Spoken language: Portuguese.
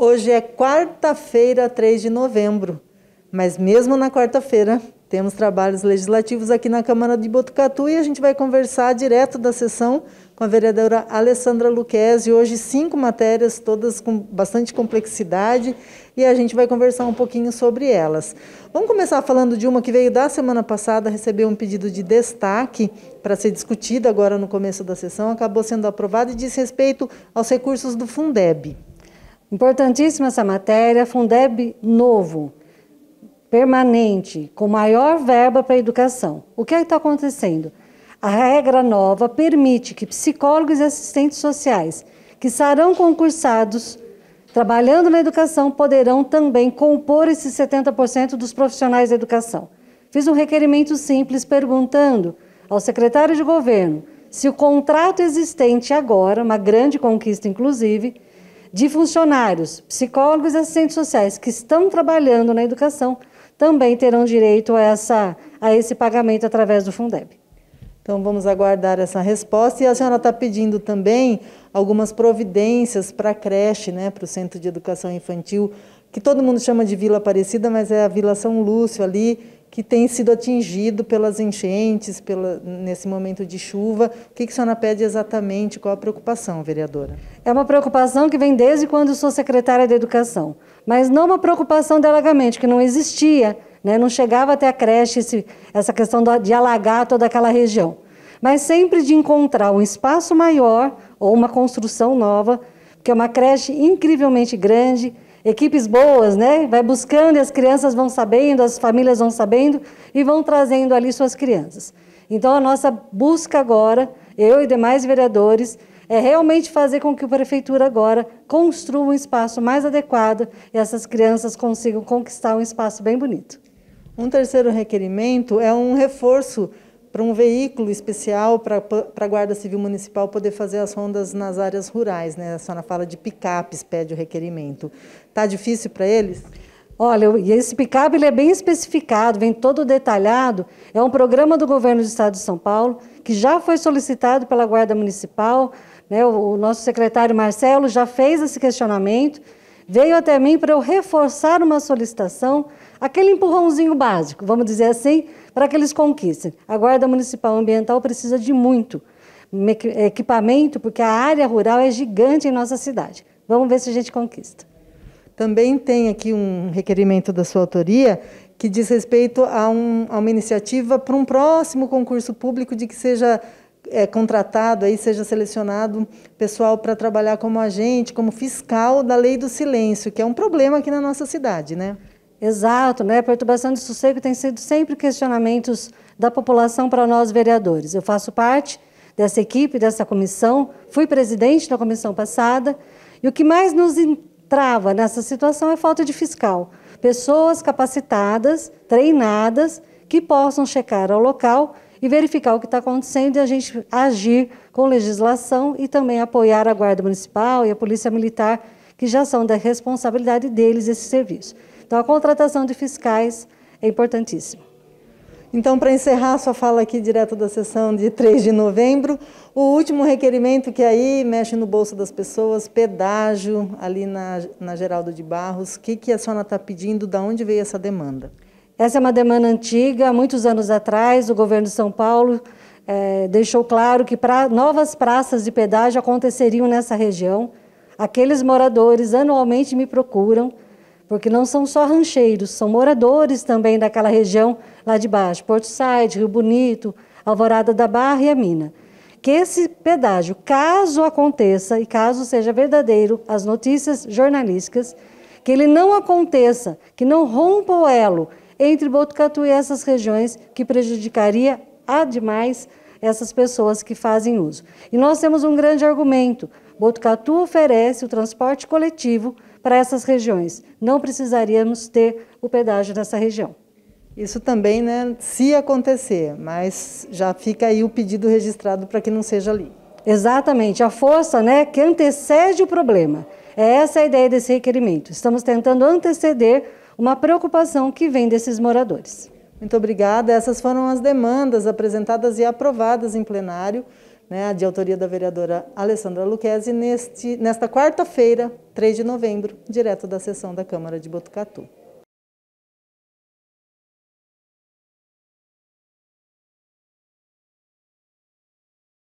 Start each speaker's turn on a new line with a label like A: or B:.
A: Hoje é quarta-feira, 3 de novembro, mas mesmo na quarta-feira temos trabalhos legislativos aqui na Câmara de Botucatu e a gente vai conversar direto da sessão com a vereadora Alessandra Luquezzi. Hoje, cinco matérias, todas com bastante complexidade, e a gente vai conversar um pouquinho sobre elas. Vamos começar falando de uma que veio da semana passada, recebeu um pedido de destaque para ser discutida agora no começo da sessão, acabou sendo aprovada e diz respeito aos recursos do Fundeb.
B: Importantíssima essa matéria, Fundeb novo, permanente, com maior verba para a educação. O que é está acontecendo? A regra nova permite que psicólogos e assistentes sociais que serão concursados trabalhando na educação poderão também compor esses 70% dos profissionais da educação. Fiz um requerimento simples perguntando ao secretário de governo se o contrato existente agora, uma grande conquista inclusive, de funcionários, psicólogos e assistentes sociais que estão trabalhando na educação também terão direito a, essa, a esse pagamento através do Fundeb. Então vamos
A: aguardar essa resposta. E a senhora está pedindo também algumas providências para a creche, né, para o Centro de Educação Infantil, que todo mundo chama de Vila Aparecida, mas é a Vila São Lúcio ali, que tem sido atingido pelas enchentes, pela, nesse momento de
B: chuva. O que, que a senhora pede exatamente? Qual a preocupação, vereadora? É uma preocupação que vem desde quando sou secretária de Educação, mas não uma preocupação de alagamento, que não existia, né? não chegava até a creche esse, essa questão de alagar toda aquela região. Mas sempre de encontrar um espaço maior ou uma construção nova, porque é uma creche incrivelmente grande, equipes boas, né? Vai buscando e as crianças vão sabendo, as famílias vão sabendo e vão trazendo ali suas crianças. Então a nossa busca agora, eu e demais vereadores, é realmente fazer com que a prefeitura agora construa um espaço mais adequado e essas crianças consigam conquistar um espaço bem bonito. Um terceiro requerimento é um reforço para um veículo especial
A: para a Guarda Civil Municipal poder fazer as rondas nas áreas rurais. Né? A senhora fala de picapes,
B: pede o requerimento. Está difícil para eles? Olha, esse picape ele é bem especificado, vem todo detalhado. É um programa do governo do estado de São Paulo, que já foi solicitado pela Guarda Municipal. Né? O, o nosso secretário Marcelo já fez esse questionamento veio até mim para eu reforçar uma solicitação, aquele empurrãozinho básico, vamos dizer assim, para que eles conquistem. A Guarda Municipal Ambiental precisa de muito equipamento, porque a área rural é gigante em nossa cidade. Vamos ver se a gente conquista. Também tem aqui um requerimento da sua autoria
A: que diz respeito a, um, a uma iniciativa para um próximo concurso público de que seja é, contratado, aí seja selecionado pessoal para trabalhar como agente, como
B: fiscal da lei do silêncio, que é um problema aqui na nossa cidade, né? Exato, né? A perturbação de sossego tem sido sempre questionamentos da população para nós vereadores. Eu faço parte dessa equipe, dessa comissão, fui presidente da comissão passada, e o que mais nos entrava nessa situação é falta de fiscal. Pessoas capacitadas, treinadas, que possam checar ao local e verificar o que está acontecendo e a gente agir com legislação e também apoiar a Guarda Municipal e a Polícia Militar, que já são da responsabilidade deles esse serviço. Então, a contratação de fiscais é importantíssima. Então, para encerrar sua fala aqui direto da sessão de 3 de
A: novembro, o último requerimento que aí mexe no bolso das pessoas, pedágio ali na, na Geraldo de Barros, o que, que a senhora está pedindo, de onde veio essa demanda?
B: Essa é uma demanda antiga. Há muitos anos atrás, o governo de São Paulo é, deixou claro que pra, novas praças de pedágio aconteceriam nessa região. Aqueles moradores anualmente me procuram, porque não são só rancheiros, são moradores também daquela região lá de baixo, Porto Said, Rio Bonito, Alvorada da Barra e a Mina. Que esse pedágio, caso aconteça e caso seja verdadeiro as notícias jornalísticas, que ele não aconteça, que não rompa o elo entre Botucatu e essas regiões, que prejudicaria ademais essas pessoas que fazem uso. E nós temos um grande argumento. Botucatu oferece o transporte coletivo para essas regiões. Não precisaríamos ter o pedágio nessa região. Isso também, né, se acontecer, mas já fica aí o pedido
A: registrado
B: para que não seja ali. Exatamente, a força né, que antecede o problema. É essa a ideia desse requerimento. Estamos tentando anteceder uma preocupação que vem desses moradores. Muito obrigada. Essas foram as demandas apresentadas e aprovadas em
A: plenário, né, de autoria da vereadora Alessandra Luquezzi, neste, nesta quarta-feira, 3 de novembro, direto da sessão da Câmara de Botucatu.